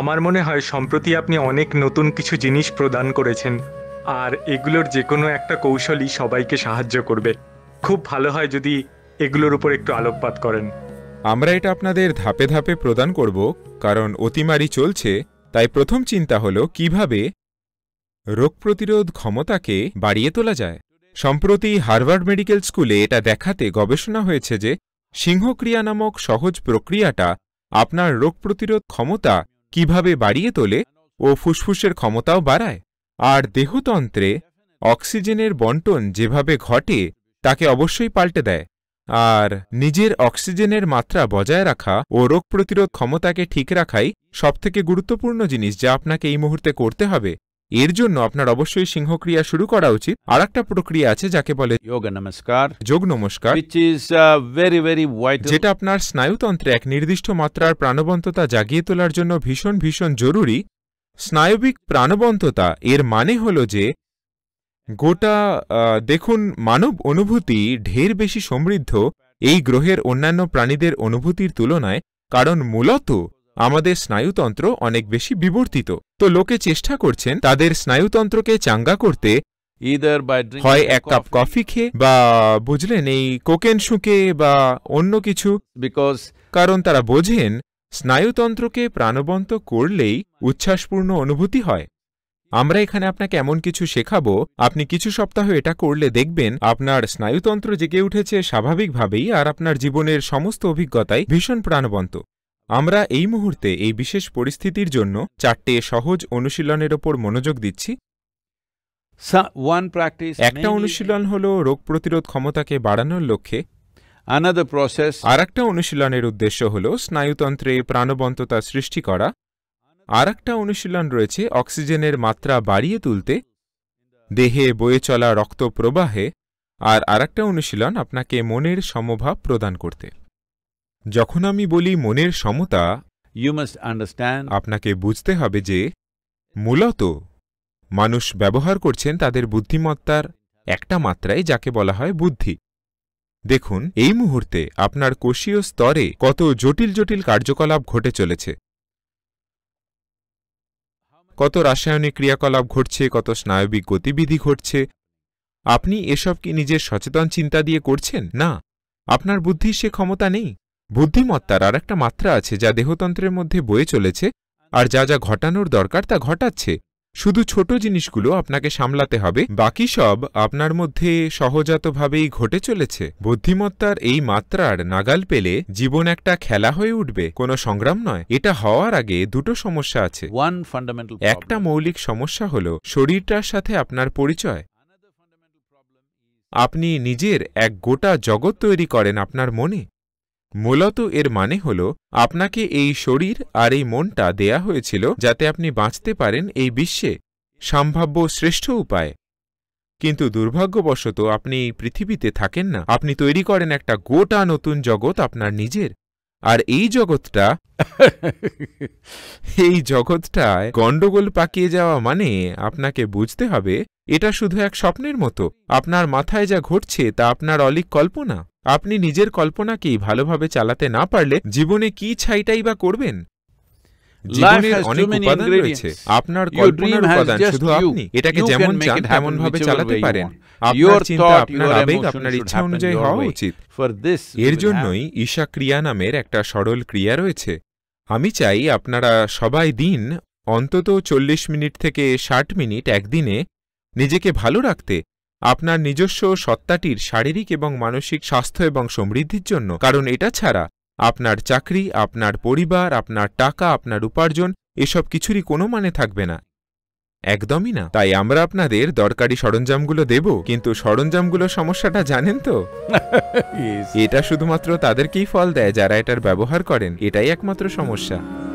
আমার মনে হয় সম্প্রতি আপনি অনেক নতুন কিছু জিনিস প্রদান করেছেন আর এগুলোর যে কোনো একটা কৌশলই সবাইকে সাহায্য করবে খুব ভালো হয় যদি এগুলোর উপর একটু আলোকপাত করেন আমরা এটা আপনাদের ধাপে ধাপে প্রদান করব কারণ অতিমারি চলছে তাই প্রথম চিন্তা হল কিভাবে রোগ প্রতিরোধ ক্ষমতাকে বাড়িয়ে তোলা যায় সম্প্রতি হার্ভার্ড মেডিকেল স্কুলে এটা দেখাতে গবেষণা হয়েছে যে সিংহক্রিয়া নামক সহজ প্রক্রিয়াটা আপনার রোগ প্রতিরোধ ক্ষমতা কিভাবে বাড়িয়ে তোলে ও ফুসফুসের ক্ষমতাও বাড়ায় আর দেহতন্ত্রে অক্সিজেনের বন্টন যেভাবে ঘটে তাকে অবশ্যই পাল্টে দেয় আর নিজের অক্সিজেনের মাত্রা বজায় রাখা ও রোগ প্রতিরোধ ক্ষমতাকে ঠিক রাখাই সবথেকে গুরুত্বপূর্ণ জিনিস যা আপনাকে এই মুহূর্তে করতে হবে এর জন্য আপনার অবশ্যই সিংহক্রিয়া শুরু করা উচিত আর একটা প্রক্রিয়া আছে যাকে বলে যোগ নমস্কার যোগ নমস্কার ভেরি ভেরি uh, যেটা আপনার স্নায়ুতন্ত্রে এক নির্দিষ্ট মাত্রার প্রাণবন্ততা জাগিয়ে তোলার জন্য ভীষণ ভীষণ জরুরি স্নায়বিক প্রাণবন্ততা এর মানে হল যে গোটা দেখুন মানব অনুভূতি ঢের বেশি সমৃদ্ধ এই গ্রহের অন্যান্য প্রাণীদের অনুভূতির তুলনায় কারণ মূলত আমাদের স্নায়ুতন্ত্র অনেক বেশি বিবর্তিত তো লোকে চেষ্টা করছেন তাদের স্নায়ুতন্ত্রকে চাঙ্গা করতে হয় এক কাপ কফি খেয়ে বা বুঝলেন এই কোকেন শুঁকে বা অন্য কিছু বিকজ কারণ তারা বোঝেন স্নায়ুতন্ত্রকে প্রাণবন্ত করলেই উচ্ছ্বাসপূর্ণ অনুভূতি হয় আমরা এখানে আপনাকে এমন কিছু শেখাবো আপনি কিছু সপ্তাহ এটা করলে দেখবেন আপনার স্নায়ুতন্ত্র জেগে উঠেছে স্বাভাবিকভাবেই আর আপনার জীবনের সমস্ত অভিজ্ঞতাই ভীষণ প্রাণবন্ত আমরা এই মুহূর্তে এই বিশেষ পরিস্থিতির জন্য চারটে সহজ অনুশীলনের ওপর মনোযোগ দিচ্ছি একটা অনুশীলন হল রোগ প্রতিরোধ ক্ষমতাকে বাড়ানোর লক্ষ্যে আর একটা অনুশীলনের উদ্দেশ্য হল স্নায়ুতন্ত্রে প্রাণবন্ততা সৃষ্টি করা আর একটা অনুশীলন রয়েছে অক্সিজেনের মাত্রা বাড়িয়ে তুলতে দেহে বয়ে চলা রক্ত প্রবাহে আর আর একটা অনুশীলন আপনাকে মনের সমভাব প্রদান করতে যখন আমি বলি মনের সমতা ইউ মাস্ট আন্ডারস্ট্যান্ড আপনাকে বুঝতে হবে যে মূলত মানুষ ব্যবহার করছেন তাদের বুদ্ধিমত্তার একটা মাত্রায় যাকে বলা হয় বুদ্ধি দেখুন এই মুহূর্তে আপনার কোষীয় স্তরে কত জটিল জটিল কার্যকলাপ ঘটে চলেছে কত রাসায়নিক ক্রিয়াকলাপ ঘটছে কত স্নায়বিক গতিবিধি ঘটছে আপনি এসব কি নিজের সচেতন চিন্তা দিয়ে করছেন না আপনার বুদ্ধির সে ক্ষমতা নেই বুদ্ধিমত্তার আর একটা মাত্রা আছে যা দেহতন্ত্রের মধ্যে বয়ে চলেছে আর যা যা ঘটানোর দরকার তা ঘটাচ্ছে শুধু ছোট জিনিসগুলো আপনাকে সামলাতে হবে বাকি সব আপনার মধ্যে সহজাতভাবেই ঘটে চলেছে বুদ্ধিমত্তার এই মাত্রার নাগাল পেলে জীবন একটা খেলা হয়ে উঠবে কোনো সংগ্রাম নয় এটা হওয়ার আগে দুটো সমস্যা আছে একটা মৌলিক সমস্যা হল শরীরটার সাথে আপনার পরিচয় আপনি নিজের এক গোটা জগৎ তৈরি করেন আপনার মনে মূলত এর মানে হল আপনাকে এই শরীর আর এই মনটা দেয়া হয়েছিল যাতে আপনি বাঁচতে পারেন এই বিশ্বে সম্ভাব্য শ্রেষ্ঠ উপায় কিন্তু দুর্ভাগ্যবশত আপনি এই পৃথিবীতে থাকেন না আপনি তৈরি করেন একটা গোটা নতুন জগৎ আপনার নিজের আর এই জগৎটা এই জগৎটায় গণ্ডগোল পাকিয়ে যাওয়া মানে আপনাকে বুঝতে হবে এটা শুধু এক স্বপ্নের মতো আপনার মাথায় যা ঘটছে তা আপনার অলিক কল্পনা আপনি নিজের কল্পনাকে ভালোভাবে চালাতে না পারলে জীবনে কি ছাইটাই বা করবেন জীবনের আপনার শুধু আপনি এটাকে যেমন চান তেমন ভাবে চালাতে পারেন আপনার চিন্তা আপনার আবেগ আপনার ইচ্ছা অনুযায়ী হওয়া উচিত এর জন্যই ঈশা ক্রিয়া নামের একটা সরল ক্রিয়া রয়েছে আমি চাই আপনারা সবাই দিন অন্তত চল্লিশ মিনিট থেকে ষাট মিনিট একদিনে নিজেকে ভালো রাখতে আপনার নিজস্ব সত্তাটির শারীরিক এবং মানসিক স্বাস্থ্য এবং সমৃদ্ধির জন্য কারণ এটা ছাড়া আপনার চাকরি আপনার পরিবার আপনার টাকা আপনার উপার্জন এসব কিছুরই কোনো মানে থাকবে না একদমই না তাই আমরা আপনাদের দরকারি সরঞ্জামগুলো দেব কিন্তু সরঞ্জামগুলো সমস্যাটা জানেন তো এটা শুধুমাত্র তাদেরকেই ফল দেয় যারা এটার ব্যবহার করেন এটাই একমাত্র সমস্যা